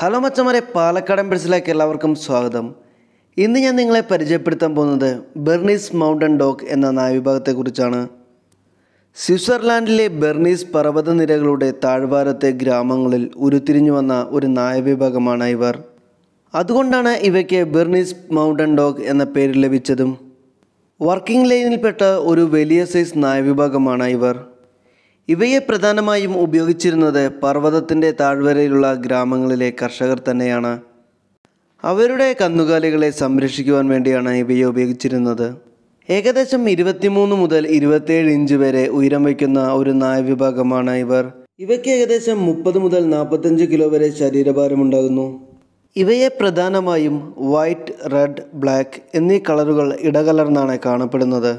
hello മച്ചമാരെ Palakkad എംബസിലേക്ക് എല്ലാവർക്കും സ്വാഗതം ഇന്ന് ഞാൻ നിങ്ങളെ പരിചയപ്പെടുത്താൻ പോകുന്നത് ബെർണീസ് മൗണ്ടൻ ഡോഗ് എന്ന നായവിഭാഗത്തെക്കുറിച്ചാണ് സ്വിറ്റ്സർലാൻഡിലെ ബെർണീസ് പർവ്വതനിരകളുടെ താഴ്വാരത്തെ ഗ്രാമങ്ങളിൽ ഉരുത്തിരിഞ്ഞു വന്ന ഒരു നായവിഭാഗമാണ് ഇവർ അതുകൊണ്ടാണ് ഇവയ്ക്ക് ബെർണീസ് മൗണ്ടൻ ഡോഗ് എന്ന പേര് ലഭിച്ചതും വർക്കിംഗ് ലൈനിൽപ്പെട്ട ഒരു വലിയ സൈസ് നായവിഭാഗമാണ് ഇവർ ഇവയെ പ്രധാനമായും ഉപയോഗിച്ചിരുന്നത് പർവ്വതത്തിൻ്റെ താഴ്വരയിലുള്ള ഗ്രാമങ്ങളിലെ കർഷകർ തന്നെയാണ് അവരുടെ കന്നുകാലികളെ സംരക്ഷിക്കുവാൻ വേണ്ടിയാണ് ഇവയെ ഉപയോഗിച്ചിരുന്നത് ഏകദേശം ഇരുപത്തിമൂന്ന് മുതൽ ഇരുപത്തേഴ് ഇഞ്ച് വരെ ഉയരം വയ്ക്കുന്ന ഒരു നായ വിഭാഗമാണ് ഇവർ ഇവയ്ക്ക് ഏകദേശം മുപ്പത് മുതൽ നാൽപ്പത്തഞ്ച് കിലോ വരെ ശരീരഭാരമുണ്ടാകുന്നു ഇവയെ പ്രധാനമായും വൈറ്റ് റെഡ് ബ്ലാക്ക് എന്നീ കളറുകൾ ഇടകലർന്നാണ് കാണപ്പെടുന്നത്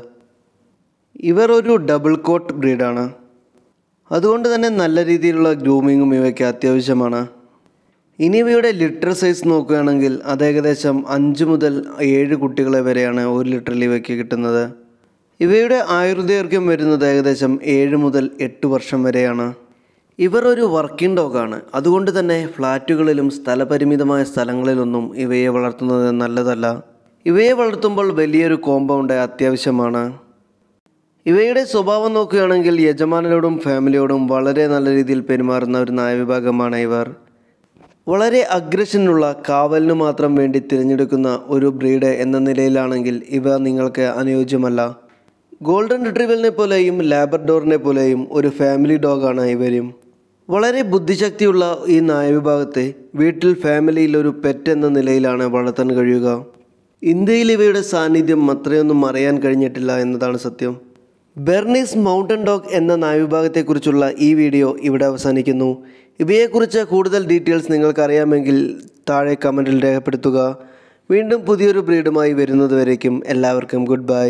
ഇവർ ഒരു ഡബിൾ കോട്ട് ബ്രീഡാണ് അതുകൊണ്ട് തന്നെ നല്ല രീതിയിലുള്ള ഗ്രൂമിങ്ങും ഇവയ്ക്ക് അത്യാവശ്യമാണ് ഇനി ഇവയുടെ ലിറ്റർ സൈസ് നോക്കുകയാണെങ്കിൽ അത് ഏകദേശം അഞ്ച് മുതൽ ഏഴ് കുട്ടികളെ വരെയാണ് ഒരു ലിറ്ററിൽ ഇവയ്ക്ക് കിട്ടുന്നത് ഇവയുടെ ആയുർദൈർഘ്യം വരുന്നത് ഏകദേശം ഏഴ് മുതൽ എട്ട് വർഷം വരെയാണ് ഇവർ ഒരു വർക്കിംഗ് ഡോഗാണ് അതുകൊണ്ട് തന്നെ ഫ്ലാറ്റുകളിലും സ്ഥലപരിമിതമായ സ്ഥലങ്ങളിലൊന്നും ഇവയെ വളർത്തുന്നത് നല്ലതല്ല ഇവയെ വളർത്തുമ്പോൾ വലിയൊരു കോമ്പൗണ്ട് അത്യാവശ്യമാണ് ഇവയുടെ സ്വഭാവം നോക്കുകയാണെങ്കിൽ യജമാനരോടും ഫാമിലിയോടും വളരെ നല്ല രീതിയിൽ പെരുമാറുന്ന ഒരു നായവിഭാഗമാണ് ഇവർ വളരെ അഗ്രഷനുള്ള കാവലിന് മാത്രം വേണ്ടി തിരഞ്ഞെടുക്കുന്ന ഒരു ബ്രീഡ് എന്ന നിലയിലാണെങ്കിൽ ഇവ നിങ്ങൾക്ക് അനുയോജ്യമല്ല ഗോൾഡൻ റിട്രീവലിനെ പോലെയും ലാബർഡോറിനെ പോലെയും ഒരു ഫാമിലി ഡോഗാണ് ഇവരും വളരെ ബുദ്ധിശക്തിയുള്ള ഈ നായവിഭാഗത്തെ വീട്ടിൽ ഫാമിലിയിൽ ഒരു പെറ്റ് എന്ന നിലയിലാണ് വളർത്താൻ കഴിയുക ഇന്ത്യയിൽ ഇവയുടെ സാന്നിധ്യം അത്രയൊന്നും അറിയാൻ കഴിഞ്ഞിട്ടില്ല എന്നതാണ് സത്യം ബെർണീസ് മൗണ്ടൻ ഡോഗ് എന്ന നായവിഭാഗത്തെക്കുറിച്ചുള്ള ഈ വീഡിയോ ഇവിടെ അവസാനിക്കുന്നു ഇവയെക്കുറിച്ച് കൂടുതൽ ഡീറ്റെയിൽസ് നിങ്ങൾക്കറിയാമെങ്കിൽ താഴെ കമൻറ്റിൽ രേഖപ്പെടുത്തുക വീണ്ടും പുതിയൊരു ബ്രീഡുമായി വരുന്നതുവരേക്കും എല്ലാവർക്കും ഗുഡ് ബൈ